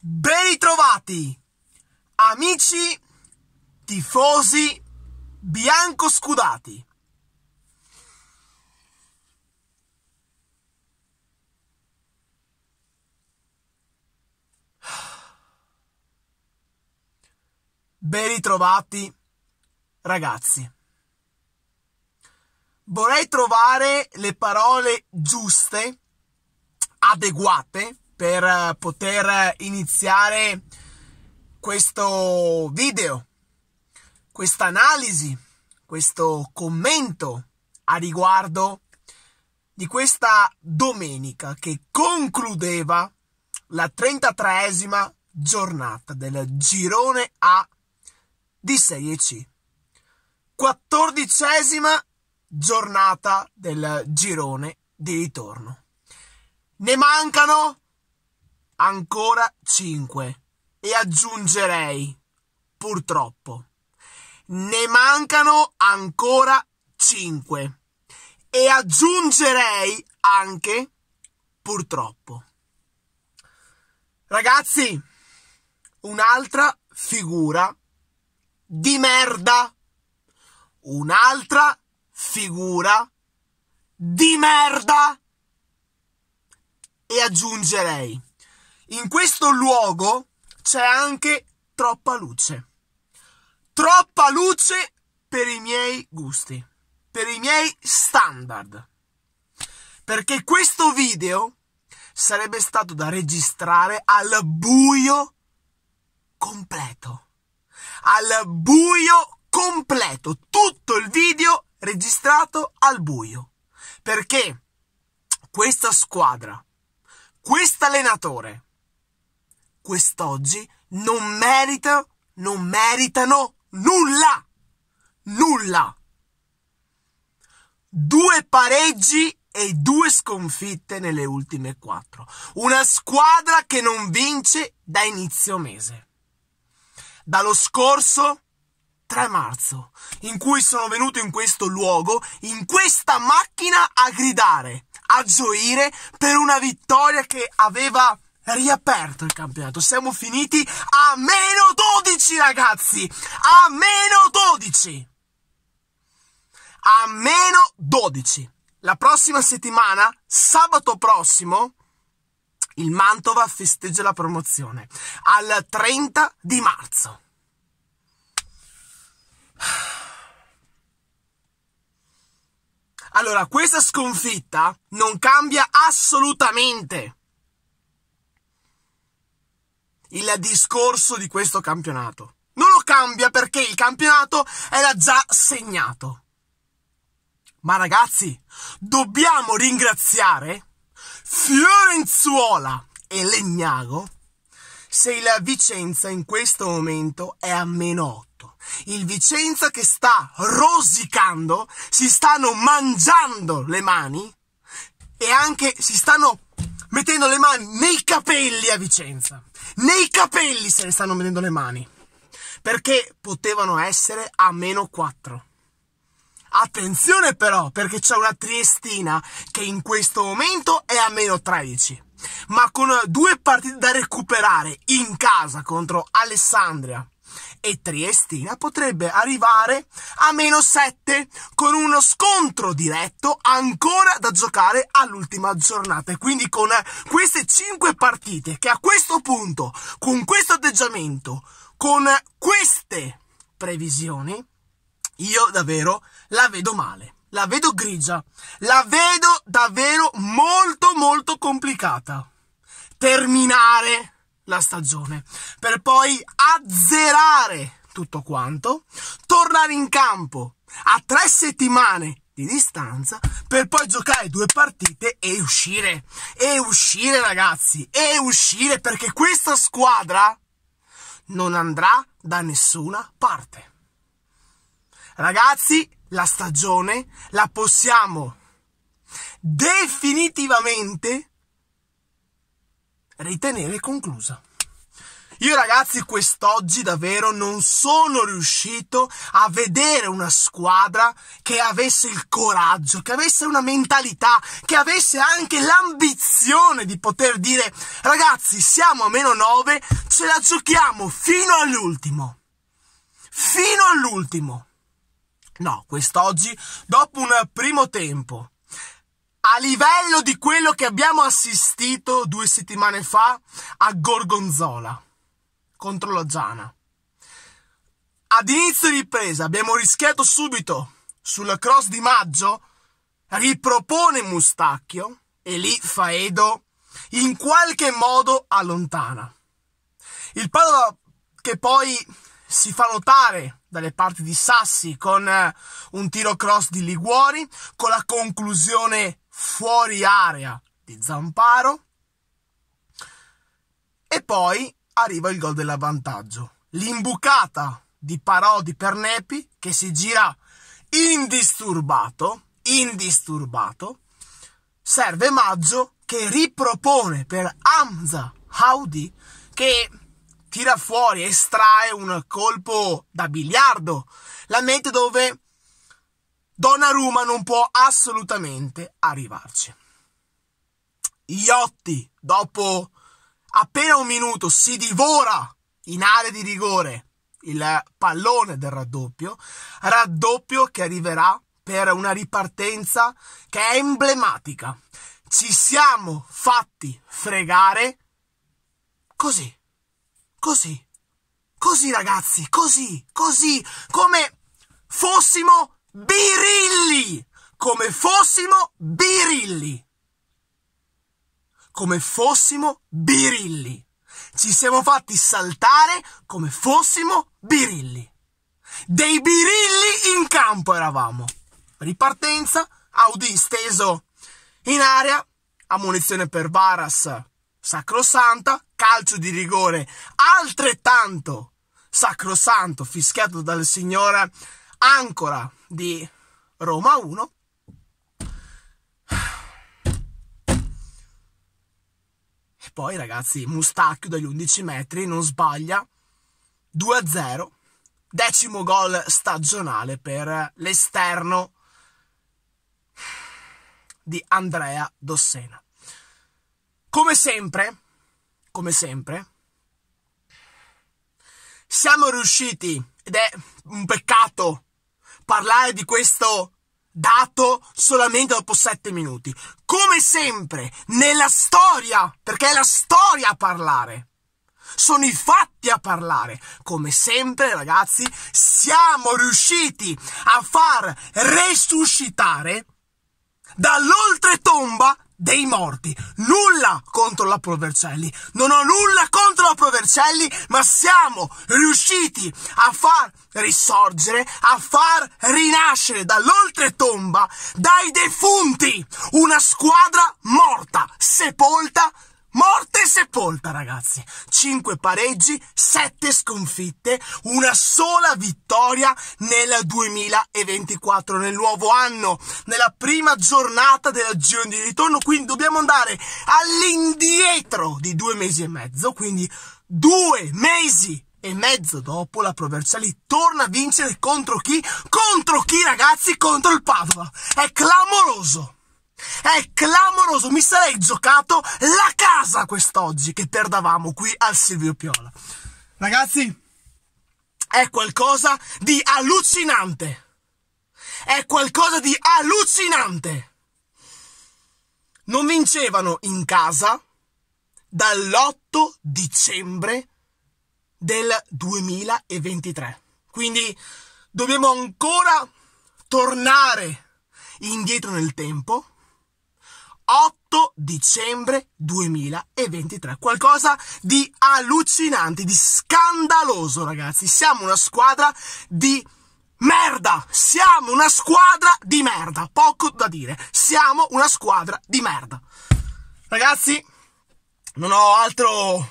Ben ritrovati, amici tifosi bianco-scudati. Ben ritrovati, ragazzi. Vorrei trovare le parole giuste, adeguate per eh, poter iniziare questo video, questa analisi, questo commento a riguardo di questa domenica che concludeva la 33esima giornata del girone A di Serie C. 14esima giornata del girone di ritorno. Ne mancano ancora 5 e aggiungerei purtroppo ne mancano ancora 5 e aggiungerei anche purtroppo ragazzi un'altra figura di merda un'altra figura di merda e aggiungerei in questo luogo c'è anche troppa luce. Troppa luce per i miei gusti, per i miei standard. Perché questo video sarebbe stato da registrare al buio completo. Al buio completo. Tutto il video registrato al buio. Perché questa squadra, questo allenatore, quest'oggi non merita, non meritano nulla. Nulla. Due pareggi e due sconfitte nelle ultime quattro. Una squadra che non vince da inizio mese. Dallo scorso 3 marzo, in cui sono venuto in questo luogo, in questa macchina a gridare, a gioire per una vittoria che aveva è riaperto il campionato. Siamo finiti a meno 12, ragazzi! A meno 12! A meno 12! La prossima settimana, sabato prossimo, il Mantova festeggia la promozione al 30 di marzo. Allora, questa sconfitta non cambia assolutamente il discorso di questo campionato. Non lo cambia perché il campionato era già segnato. Ma ragazzi, dobbiamo ringraziare Fiorenzuola e Legnago se il Vicenza in questo momento è a meno 8. Il Vicenza che sta rosicando, si stanno mangiando le mani e anche si stanno mettendo le mani nei capelli a Vicenza nei capelli se ne stanno mettendo le mani. Perché potevano essere a meno 4. Attenzione però, perché c'è una Triestina che in questo momento è a meno 13. Ma con due partite da recuperare in casa contro Alessandria e Triestina potrebbe arrivare a meno 7 con uno scontro diretto ancora da giocare all'ultima giornata. E quindi con queste 5 partite che a questo punto, con questo atteggiamento, con queste previsioni, io davvero la vedo male. La vedo grigia, la vedo davvero molto molto complicata. Terminare la stagione, per poi azzerare tutto quanto, tornare in campo a tre settimane di distanza per poi giocare due partite e uscire. E uscire ragazzi, e uscire perché questa squadra non andrà da nessuna parte. Ragazzi, la stagione la possiamo definitivamente ritenere conclusa. Io ragazzi quest'oggi davvero non sono riuscito a vedere una squadra che avesse il coraggio, che avesse una mentalità, che avesse anche l'ambizione di poter dire ragazzi siamo a meno 9, ce la giochiamo fino all'ultimo. Fino all'ultimo. No, quest'oggi, dopo un primo tempo a livello di quello che abbiamo assistito due settimane fa a Gorgonzola contro la Giana. Ad inizio ripresa abbiamo rischiato subito sulla cross di maggio, ripropone Mustacchio e lì Faedo in qualche modo allontana. Il Padova che poi si fa notare dalle parti di Sassi con eh, un tiro cross di Liguori, con la conclusione fuori area di Zamparo e poi arriva il gol dell'avvantaggio. L'imbucata di Parodi per Nepi che si gira indisturbato, indisturbato. Serve Maggio che ripropone per Hamza Haudi che tira fuori, estrae un colpo da biliardo. La mente dove Donnarumma non può assolutamente arrivarci. Iotti, dopo appena un minuto, si divora in area di rigore il pallone del raddoppio, raddoppio che arriverà per una ripartenza che è emblematica. Ci siamo fatti fregare così, così, così ragazzi, così, così, come fossimo birilli, come fossimo birilli. Come fossimo birilli. Ci siamo fatti saltare come fossimo birilli. Dei birilli in campo eravamo. Ripartenza, Audi steso in aria, ammunizione per Varas, sacrosanta, calcio di rigore altrettanto sacrosanto fischiato dal signore Ancora di Roma 1. E poi ragazzi, Mustacchio dagli 11 metri non sbaglia. 2-0, decimo gol stagionale per l'esterno di Andrea Dossena. Come sempre, come sempre, siamo riusciti, ed è un peccato parlare di questo dato solamente dopo sette minuti. Come sempre, nella storia, perché è la storia a parlare. Sono i fatti a parlare. Come sempre, ragazzi, siamo riusciti a far resuscitare dall'oltretomba dei morti. Nulla contro la Provercelli. Non ho nulla contro la Provercelli, ma siamo riusciti a far risorgere, a far rinascere dall'oltretomba, dai defunti, una squadra morta, sepolta, Morte e sepolta, ragazzi. 5 pareggi, 7 sconfitte, una sola vittoria nel 2024, nel nuovo anno, nella prima giornata della giro di ritorno. Quindi dobbiamo andare all'indietro di due mesi e mezzo. Quindi due mesi e mezzo dopo la Proverciali torna a vincere contro chi? Contro chi, ragazzi? Contro il Padova. È clamoroso. È clamoroso, mi sarei giocato la casa quest'oggi che perdavamo qui al Silvio Piola. Ragazzi, è qualcosa di allucinante. È qualcosa di allucinante. Non vincevano in casa dall'8 dicembre del 2023. Quindi dobbiamo ancora tornare indietro nel tempo 8 dicembre 2023. Qualcosa di allucinante, di scandaloso, ragazzi. Siamo una squadra di merda. Siamo una squadra di merda. Poco da dire. Siamo una squadra di merda. Ragazzi, non ho altro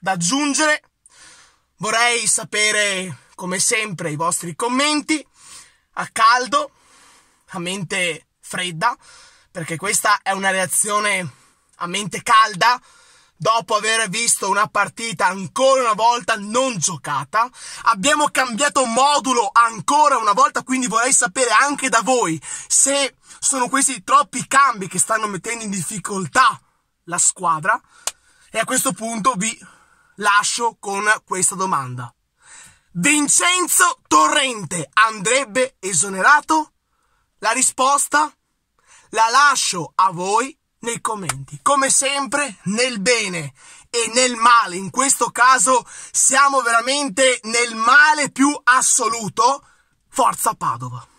da aggiungere. Vorrei sapere, come sempre, i vostri commenti a caldo, a mente fredda perché questa è una reazione a mente calda dopo aver visto una partita ancora una volta non giocata. Abbiamo cambiato modulo ancora una volta, quindi vorrei sapere anche da voi se sono questi troppi cambi che stanno mettendo in difficoltà la squadra. E a questo punto vi lascio con questa domanda. Vincenzo Torrente andrebbe esonerato? La risposta è la lascio a voi nei commenti. Come sempre, nel bene e nel male, in questo caso siamo veramente nel male più assoluto. Forza Padova!